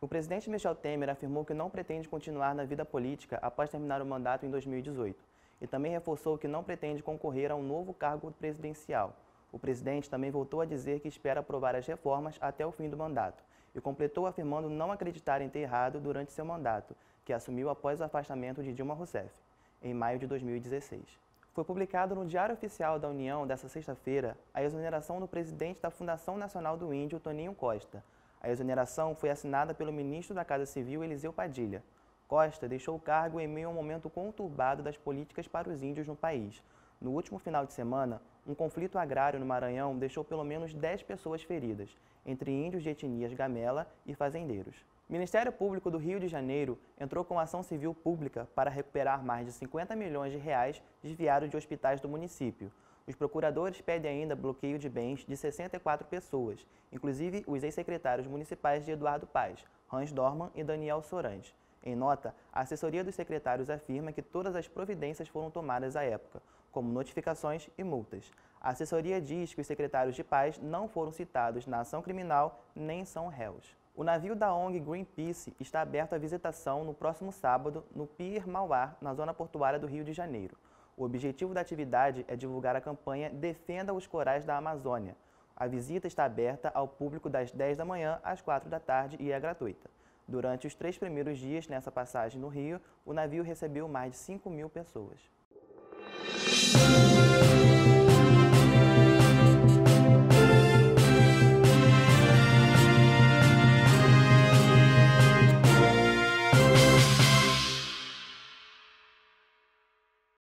O presidente Michel Temer afirmou que não pretende continuar na vida política após terminar o mandato em 2018 e também reforçou que não pretende concorrer a um novo cargo presidencial. O presidente também voltou a dizer que espera aprovar as reformas até o fim do mandato e completou afirmando não acreditar em ter errado durante seu mandato, que assumiu após o afastamento de Dilma Rousseff, em maio de 2016. Foi publicado no Diário Oficial da União desta sexta-feira a exoneração do presidente da Fundação Nacional do Índio, Toninho Costa, a exoneração foi assinada pelo ministro da Casa Civil, Eliseu Padilha. Costa deixou o cargo em meio a um momento conturbado das políticas para os índios no país. No último final de semana, um conflito agrário no Maranhão deixou pelo menos 10 pessoas feridas, entre índios de etnias gamela e fazendeiros. O Ministério Público do Rio de Janeiro entrou com ação civil pública para recuperar mais de 50 milhões de reais desviados de hospitais do município. Os procuradores pedem ainda bloqueio de bens de 64 pessoas, inclusive os ex-secretários municipais de Eduardo Paz, Hans Dorman e Daniel Sorante. Em nota, a assessoria dos secretários afirma que todas as providências foram tomadas à época, como notificações e multas. A assessoria diz que os secretários de paz não foram citados na ação criminal nem são réus. O navio da ONG Greenpeace está aberto à visitação no próximo sábado no Pier Mauá, na zona portuária do Rio de Janeiro. O objetivo da atividade é divulgar a campanha Defenda os Corais da Amazônia. A visita está aberta ao público das 10 da manhã às 4 da tarde e é gratuita. Durante os três primeiros dias nessa passagem no Rio, o navio recebeu mais de 5 mil pessoas.